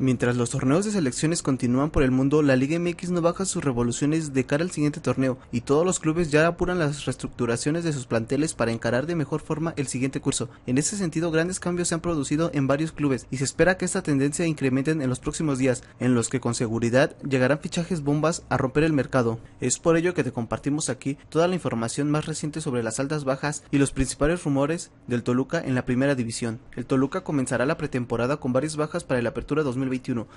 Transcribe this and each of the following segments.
Mientras los torneos de selecciones continúan por el mundo, la Liga MX no baja sus revoluciones de cara al siguiente torneo y todos los clubes ya apuran las reestructuraciones de sus planteles para encarar de mejor forma el siguiente curso. En ese sentido, grandes cambios se han producido en varios clubes y se espera que esta tendencia incrementen en los próximos días, en los que con seguridad llegarán fichajes bombas a romper el mercado. Es por ello que te compartimos aquí toda la información más reciente sobre las altas bajas y los principales rumores del Toluca en la primera división. El Toluca comenzará la pretemporada con varias bajas para la Apertura 2020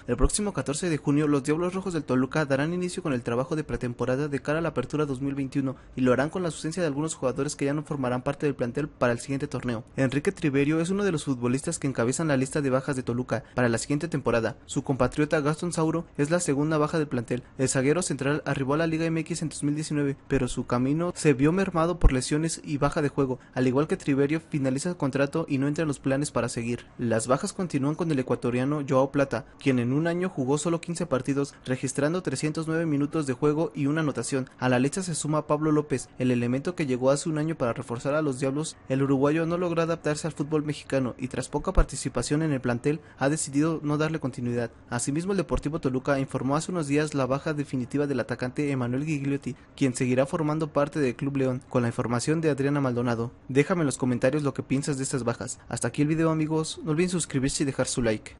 el próximo 14 de junio, los Diablos Rojos del Toluca darán inicio con el trabajo de pretemporada de cara a la apertura 2021 y lo harán con la ausencia de algunos jugadores que ya no formarán parte del plantel para el siguiente torneo. Enrique Triverio es uno de los futbolistas que encabezan la lista de bajas de Toluca para la siguiente temporada. Su compatriota Gaston Sauro es la segunda baja del plantel. El zaguero central arribó a la Liga MX en 2019, pero su camino se vio mermado por lesiones y baja de juego. Al igual que Triverio, finaliza el contrato y no entra en los planes para seguir. Las bajas continúan con el ecuatoriano Joao Plata, quien en un año jugó solo 15 partidos, registrando 309 minutos de juego y una anotación. A la lecha se suma Pablo López, el elemento que llegó hace un año para reforzar a los Diablos. El uruguayo no logró adaptarse al fútbol mexicano y tras poca participación en el plantel ha decidido no darle continuidad. Asimismo, el Deportivo Toluca informó hace unos días la baja definitiva del atacante Emanuel Gigliotti, quien seguirá formando parte del Club León, con la información de Adriana Maldonado. Déjame en los comentarios lo que piensas de estas bajas. Hasta aquí el video amigos, no olviden suscribirse y dejar su like.